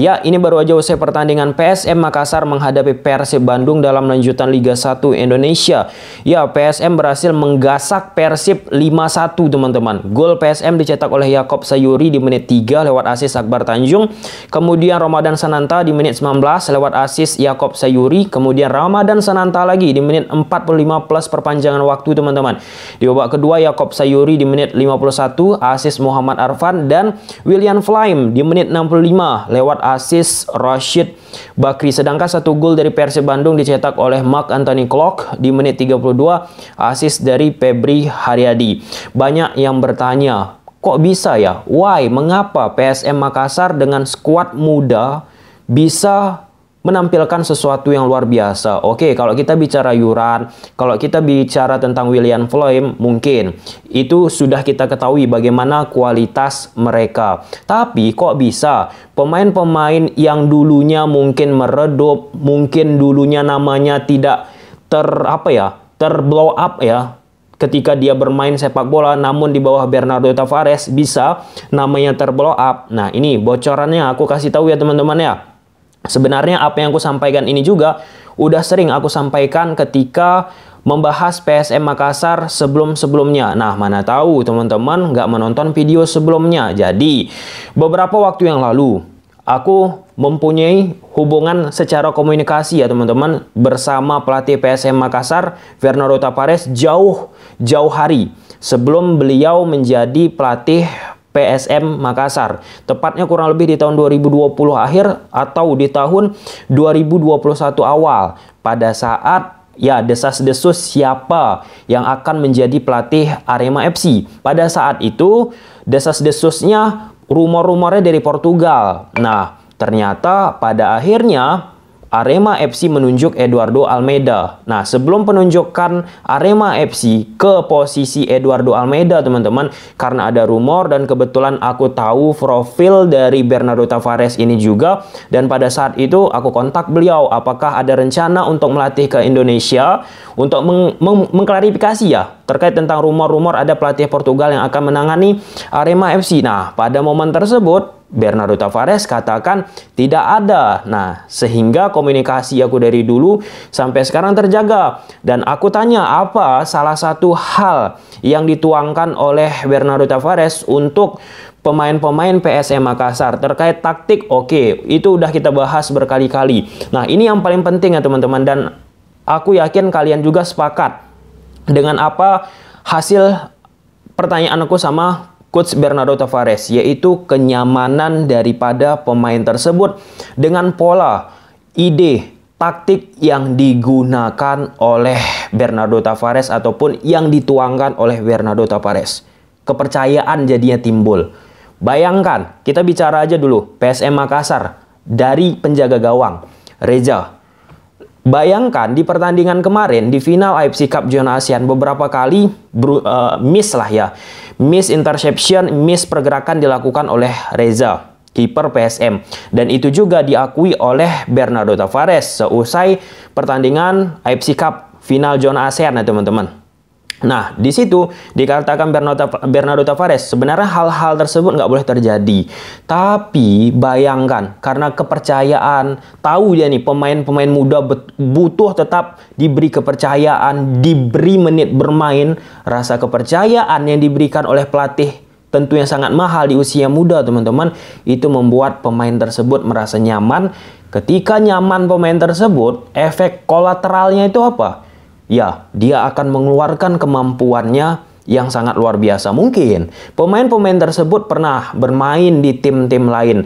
Ya, ini baru aja usai pertandingan PSM Makassar menghadapi Persib Bandung dalam lanjutan Liga 1 Indonesia. Ya, PSM berhasil menggasak Persib 5-1, teman-teman. Gol PSM dicetak oleh Yakob Sayuri di menit 3 lewat asis Akbar Tanjung. Kemudian Ramadan Sananta di menit 19 lewat asis Yakob Sayuri. Kemudian Ramadan Sananta lagi di menit 45 plus perpanjangan waktu, teman-teman. Di babak kedua Yakob Sayuri di menit 51 asis Muhammad Arfan dan William Flaim di menit 65 lewat Asis Rashid Bakri. Sedangkan satu gol dari Persib Bandung dicetak oleh Mark Anthony Klok di menit 32, asis dari Febri Haryadi. Banyak yang bertanya, kok bisa ya? Why? Mengapa PSM Makassar dengan skuad muda bisa menampilkan sesuatu yang luar biasa. Oke, kalau kita bicara Yuran, kalau kita bicara tentang William Floyd, mungkin itu sudah kita ketahui bagaimana kualitas mereka. Tapi kok bisa pemain-pemain yang dulunya mungkin meredup, mungkin dulunya namanya tidak ter apa ya, terblow up ya, ketika dia bermain sepak bola namun di bawah Bernardo Tavares bisa namanya terblow up. Nah, ini bocorannya aku kasih tahu ya teman-teman ya. Sebenarnya apa yang aku sampaikan ini juga udah sering aku sampaikan ketika membahas PSM Makassar sebelum-sebelumnya. Nah, mana tahu teman-teman nggak menonton video sebelumnya. Jadi, beberapa waktu yang lalu, aku mempunyai hubungan secara komunikasi ya teman-teman bersama pelatih PSM Makassar Fernando Tapares jauh jauh hari sebelum beliau menjadi pelatih PSM Makassar. Tepatnya kurang lebih di tahun 2020 akhir atau di tahun 2021 awal pada saat ya desas-desus siapa yang akan menjadi pelatih Arema FC. Pada saat itu desas-desusnya rumor-rumornya dari Portugal. Nah, ternyata pada akhirnya Arema FC menunjuk Eduardo Almeida. Nah, sebelum penunjukan Arema FC ke posisi Eduardo Almeida, teman-teman, karena ada rumor dan kebetulan aku tahu profil dari Bernardo Tavares ini juga dan pada saat itu aku kontak beliau apakah ada rencana untuk melatih ke Indonesia untuk meng meng mengklarifikasi ya terkait tentang rumor-rumor ada pelatih Portugal yang akan menangani Arema FC. Nah, pada momen tersebut Bernardo Tavares katakan tidak ada. Nah, sehingga komunikasi aku dari dulu sampai sekarang terjaga. Dan aku tanya apa salah satu hal yang dituangkan oleh Bernardo Tavares untuk pemain-pemain PSM Makassar terkait taktik. Oke, itu udah kita bahas berkali-kali. Nah, ini yang paling penting ya teman-teman dan aku yakin kalian juga sepakat dengan apa hasil pertanyaan aku sama Coach Bernardo Tavares, yaitu kenyamanan daripada pemain tersebut dengan pola, ide, taktik yang digunakan oleh Bernardo Tavares ataupun yang dituangkan oleh Bernardo Tavares. Kepercayaan jadinya timbul. Bayangkan, kita bicara aja dulu PSM Makassar dari penjaga gawang Reza Bayangkan di pertandingan kemarin di final AFC Cup zona ASEAN beberapa kali bro, uh, eh, miss lah ya. Miss interception, miss pergerakan dilakukan oleh Reza, kiper PSM. Dan itu juga diakui oleh Bernardo Tavares seusai pertandingan AFC Cup final zona ASEAN ya teman-teman. Nah, di situ dikatakan Bernardo, Tavares, sebenarnya hal-hal tersebut nggak boleh terjadi. Tapi bayangkan, karena kepercayaan, tahu ya nih pemain-pemain muda butuh tetap diberi kepercayaan, diberi menit bermain, rasa kepercayaan yang diberikan oleh pelatih tentu yang sangat mahal di usia muda teman-teman, itu membuat pemain tersebut merasa nyaman. Ketika nyaman pemain tersebut, efek kolateralnya itu apa? ya dia akan mengeluarkan kemampuannya yang sangat luar biasa. Mungkin pemain-pemain tersebut pernah bermain di tim-tim lain,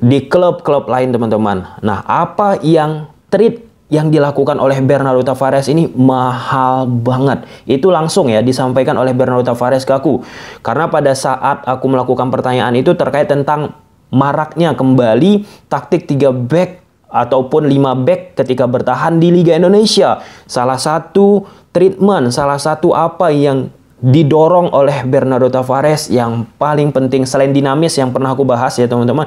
di klub-klub lain teman-teman. Nah, apa yang treat yang dilakukan oleh Bernardo Tavares ini mahal banget. Itu langsung ya disampaikan oleh Bernardo Tavares ke aku. Karena pada saat aku melakukan pertanyaan itu terkait tentang maraknya kembali taktik 3 back ataupun 5 back ketika bertahan di Liga Indonesia. Salah satu treatment, salah satu apa yang didorong oleh Bernardo Tavares yang paling penting selain dinamis yang pernah aku bahas ya teman-teman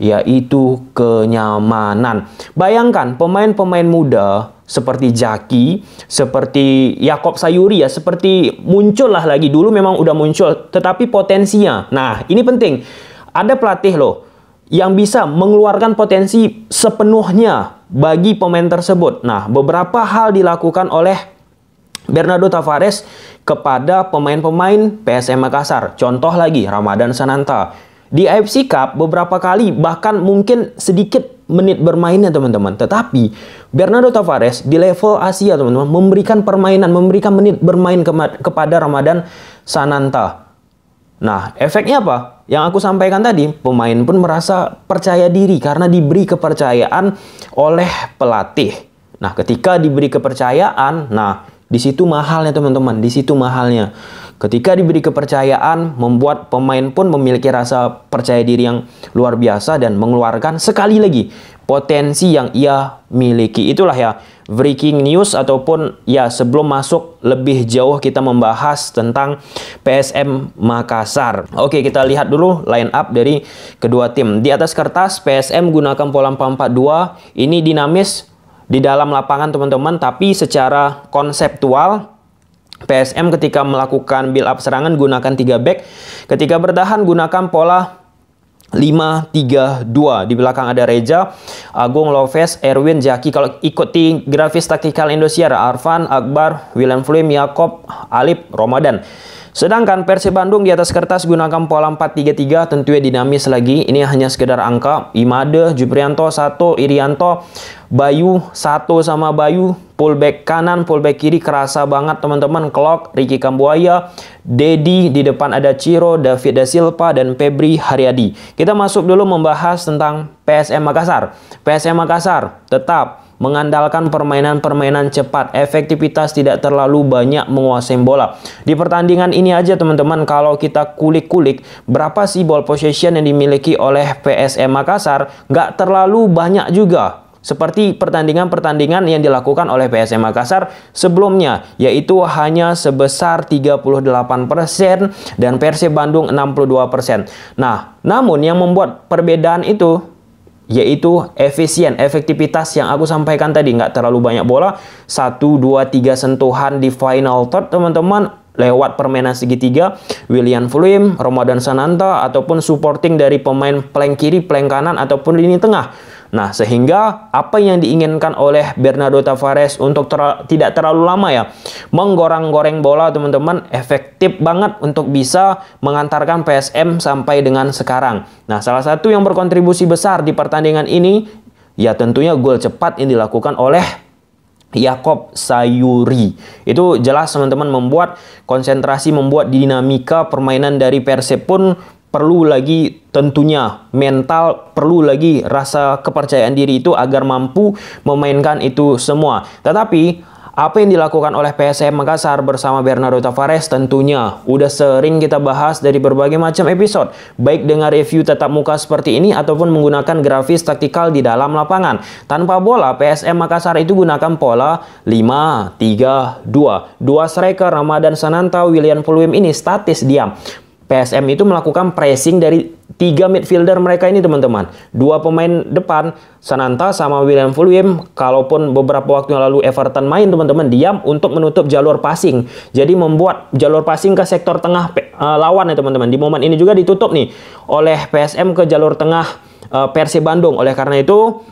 yaitu kenyamanan. Bayangkan pemain-pemain muda seperti Jaki, seperti Yakob Sayuri ya, seperti muncullah lagi dulu memang udah muncul tetapi potensinya. Nah, ini penting. Ada pelatih loh yang bisa mengeluarkan potensi sepenuhnya bagi pemain tersebut. Nah, beberapa hal dilakukan oleh Bernardo Tavares kepada pemain-pemain PSM Makassar. Contoh lagi Ramadan Sananta. Di AFC Cup beberapa kali bahkan mungkin sedikit menit bermainnya teman-teman. Tetapi Bernardo Tavares di level Asia teman-teman memberikan permainan, memberikan menit bermain kepada Ramadan Sananta. Nah, efeknya apa? Yang aku sampaikan tadi, pemain pun merasa percaya diri karena diberi kepercayaan oleh pelatih. Nah, ketika diberi kepercayaan, nah di situ mahalnya teman-teman, di situ mahalnya. Ketika diberi kepercayaan, membuat pemain pun memiliki rasa percaya diri yang luar biasa dan mengeluarkan sekali lagi potensi yang ia miliki. Itulah ya breaking news ataupun ya sebelum masuk lebih jauh kita membahas tentang PSM Makassar. Oke, kita lihat dulu line up dari kedua tim. Di atas kertas PSM gunakan pola 442. Ini dinamis di dalam lapangan teman-teman, tapi secara konseptual PSM ketika melakukan build up serangan gunakan 3 back, ketika bertahan gunakan pola 5-3-2. Di belakang ada Reja, Agung Loves, Erwin Jaki. Kalau ikuti grafis taktikal Indosiar, Arfan, Akbar, William Flim, Yakob, Alip, Ramadan. Sedangkan Persib Bandung di atas kertas gunakan pola 4-3-3 tentunya dinamis lagi. Ini hanya sekedar angka. Imade, Juprianto 1, Irianto, Bayu 1 sama Bayu. Pullback kanan, pullback kiri kerasa banget teman-teman. Klok, Ricky Kambuaya, Dedi, di depan ada Ciro, David Da Silva, dan Febri Haryadi. Kita masuk dulu membahas tentang PSM Makassar. PSM Makassar tetap mengandalkan permainan-permainan cepat, efektivitas tidak terlalu banyak menguasai bola. Di pertandingan ini aja teman-teman kalau kita kulik-kulik berapa sih ball possession yang dimiliki oleh PSM Makassar nggak terlalu banyak juga seperti pertandingan-pertandingan yang dilakukan oleh PSM Makassar sebelumnya, yaitu hanya sebesar 38% dan Persib Bandung 62%. Nah, namun yang membuat perbedaan itu yaitu efisien, efektivitas yang aku sampaikan tadi nggak terlalu banyak bola, 1 2 3 sentuhan di final third teman-teman lewat permainan segitiga William Fulim, Ramadan Sananta ataupun supporting dari pemain plank kiri, plank kanan ataupun lini tengah. Nah, sehingga apa yang diinginkan oleh Bernardo Tavares untuk ter tidak terlalu lama ya, menggoreng goreng bola teman-teman efektif banget untuk bisa mengantarkan PSM sampai dengan sekarang. Nah, salah satu yang berkontribusi besar di pertandingan ini ya tentunya gol cepat yang dilakukan oleh Yakob Sayuri. Itu jelas teman-teman membuat konsentrasi, membuat dinamika permainan dari Persib pun perlu lagi tentunya mental, perlu lagi rasa kepercayaan diri itu agar mampu memainkan itu semua. Tetapi apa yang dilakukan oleh PSM Makassar bersama Bernardo Tavares tentunya udah sering kita bahas dari berbagai macam episode, baik dengan review tetap muka seperti ini ataupun menggunakan grafis taktikal di dalam lapangan. Tanpa bola, PSM Makassar itu gunakan pola 5-3-2. Dua striker Ramadan Sananta, William Pulwim ini statis diam. PSM itu melakukan pressing dari tiga midfielder mereka ini teman-teman. Dua pemain depan, Sananta sama William Fulwim, kalaupun beberapa waktu yang lalu Everton main teman-teman, diam untuk menutup jalur passing. Jadi membuat jalur passing ke sektor tengah uh, lawan ya teman-teman. Di momen ini juga ditutup nih oleh PSM ke jalur tengah uh, Persib Bandung. Oleh karena itu,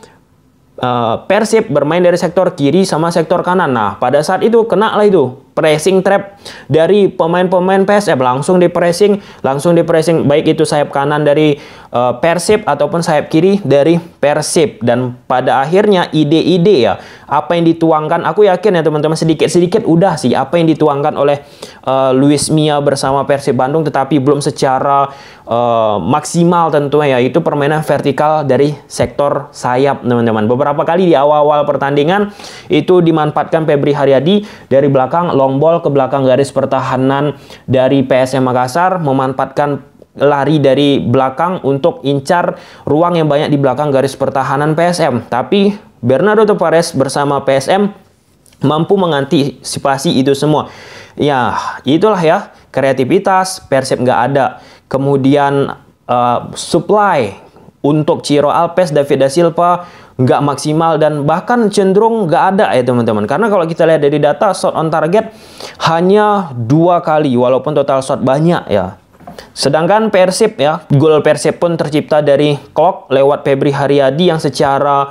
uh, Persib bermain dari sektor kiri sama sektor kanan. Nah, pada saat itu kena lah itu pressing trap dari pemain-pemain PSM langsung di pressing, langsung di pressing baik itu sayap kanan dari uh, Persib ataupun sayap kiri dari Persib dan pada akhirnya ide-ide ya apa yang dituangkan aku yakin ya teman-teman sedikit-sedikit udah sih apa yang dituangkan oleh uh, Luis Mia bersama Persib Bandung tetapi belum secara uh, maksimal tentunya ya itu permainan vertikal dari sektor sayap teman-teman. Beberapa kali di awal-awal pertandingan itu dimanfaatkan Febri Haryadi dari belakang long ball ke belakang garis pertahanan dari PSM Makassar memanfaatkan lari dari belakang untuk incar ruang yang banyak di belakang garis pertahanan PSM. Tapi Bernardo Tavares bersama PSM mampu mengantisipasi itu semua. Ya, itulah ya kreativitas Persib nggak ada. Kemudian uh, supply untuk Ciro Alpes, David da Silva, nggak maksimal dan bahkan cenderung nggak ada ya teman-teman. Karena kalau kita lihat dari data shot on target hanya dua kali walaupun total shot banyak ya. Sedangkan Persib ya, gol Persib pun tercipta dari kok lewat Febri Haryadi yang secara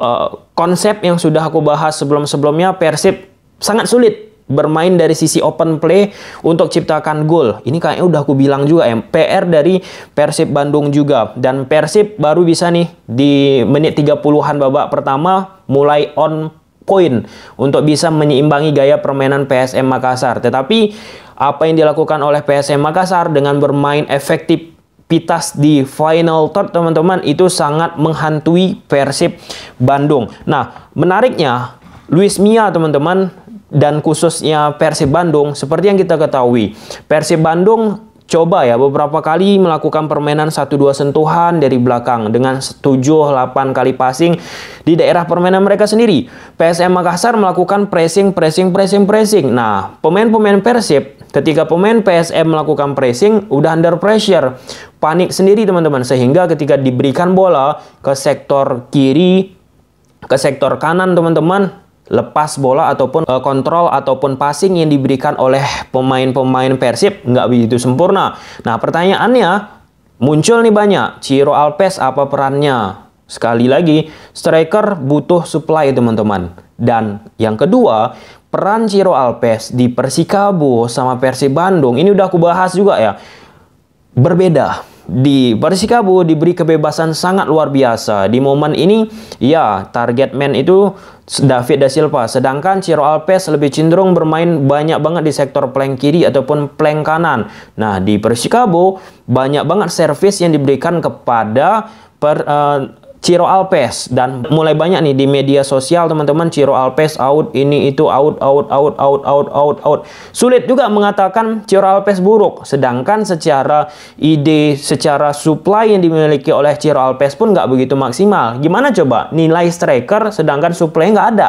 uh, konsep yang sudah aku bahas sebelum-sebelumnya Persib sangat sulit bermain dari sisi open play untuk ciptakan gol. Ini kayaknya udah aku bilang juga ya, PR dari Persib Bandung juga. Dan Persib baru bisa nih di menit 30-an babak pertama mulai on point untuk bisa menyeimbangi gaya permainan PSM Makassar. Tetapi apa yang dilakukan oleh PSM Makassar dengan bermain efektif Pitas di final third teman-teman itu sangat menghantui Persib Bandung. Nah, menariknya Luis Mia teman-teman dan khususnya Persib Bandung seperti yang kita ketahui Persib Bandung coba ya beberapa kali melakukan permainan 1-2 sentuhan dari belakang dengan 7-8 kali passing di daerah permainan mereka sendiri. PSM Makassar melakukan pressing, pressing, pressing, pressing. Nah, pemain-pemain Persib ketika pemain PSM melakukan pressing udah under pressure. Panik sendiri teman-teman sehingga ketika diberikan bola ke sektor kiri, ke sektor kanan teman-teman lepas bola ataupun uh, kontrol ataupun passing yang diberikan oleh pemain-pemain Persib nggak begitu sempurna. Nah pertanyaannya muncul nih banyak, Ciro Alpes apa perannya? Sekali lagi, striker butuh supply teman-teman. Dan yang kedua, peran Ciro Alpes di Persikabo sama Persib Bandung, ini udah aku bahas juga ya, berbeda di Persikabo diberi kebebasan sangat luar biasa. Di momen ini, ya, target man itu David Da Silva. Sedangkan Ciro Alpes lebih cenderung bermain banyak banget di sektor plank kiri ataupun plank kanan. Nah, di Persikabo, banyak banget servis yang diberikan kepada per, uh, Ciro Alpes dan mulai banyak nih di media sosial teman-teman Ciro Alpes out ini itu out out out out out out out sulit juga mengatakan Ciro Alpes buruk sedangkan secara ide secara supply yang dimiliki oleh Ciro Alpes pun nggak begitu maksimal gimana coba nilai striker sedangkan supply nggak ada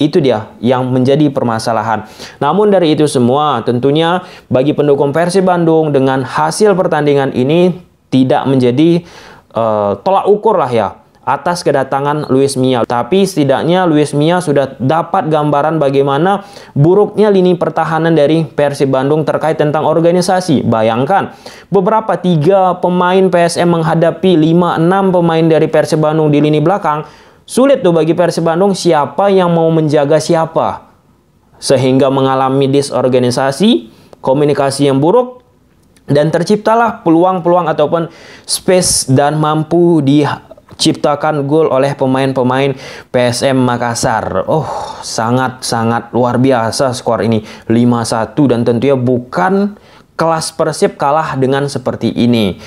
itu dia yang menjadi permasalahan. Namun dari itu semua, tentunya bagi pendukung Persib Bandung dengan hasil pertandingan ini tidak menjadi uh, tolak ukur lah ya atas kedatangan Luis Mia. Tapi setidaknya Luis Mia sudah dapat gambaran bagaimana buruknya lini pertahanan dari Persib Bandung terkait tentang organisasi. Bayangkan, beberapa tiga pemain PSM menghadapi 5-6 pemain dari Persib Bandung di lini belakang. Sulit tuh bagi Persib Bandung siapa yang mau menjaga siapa. Sehingga mengalami disorganisasi, komunikasi yang buruk, dan terciptalah peluang-peluang ataupun space dan mampu diciptakan gol oleh pemain-pemain PSM Makassar. Oh, sangat-sangat luar biasa skor ini. 5-1 dan tentunya bukan kelas Persib kalah dengan seperti ini.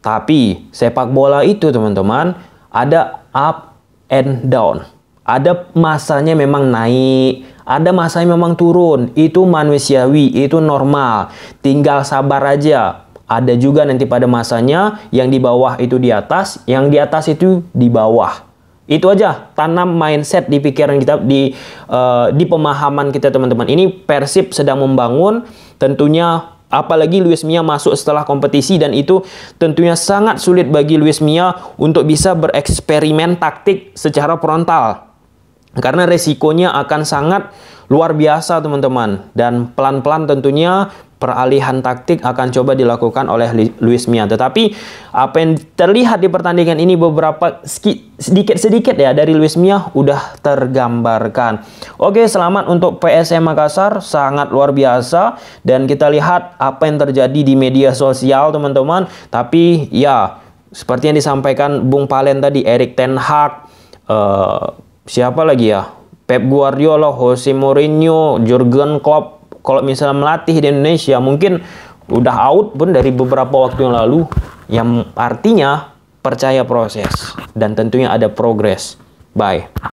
Tapi sepak bola itu teman-teman ada up and down. Ada masanya memang naik, ada masanya memang turun, itu manusiawi, itu normal. Tinggal sabar aja. Ada juga nanti pada masanya yang di bawah itu di atas, yang di atas itu di bawah. Itu aja tanam mindset di pikiran kita di uh, di pemahaman kita teman-teman. Ini Persib sedang membangun tentunya apalagi Luis Mia masuk setelah kompetisi dan itu tentunya sangat sulit bagi Luis Mia untuk bisa bereksperimen taktik secara frontal. Karena resikonya akan sangat luar biasa teman-teman. Dan pelan-pelan tentunya peralihan taktik akan coba dilakukan oleh Luis Mia. Tetapi apa yang terlihat di pertandingan ini beberapa sedikit-sedikit ya dari Luis Mia udah tergambarkan. Oke, selamat untuk PSM Makassar, sangat luar biasa dan kita lihat apa yang terjadi di media sosial teman-teman. Tapi ya seperti yang disampaikan Bung Palen tadi, Erik Ten Hag uh, siapa lagi ya? Pep Guardiola, Jose Mourinho, Jurgen Klopp. Kalau misalnya melatih di Indonesia, mungkin udah out pun dari beberapa waktu yang lalu. Yang artinya percaya proses dan tentunya ada progres. Bye.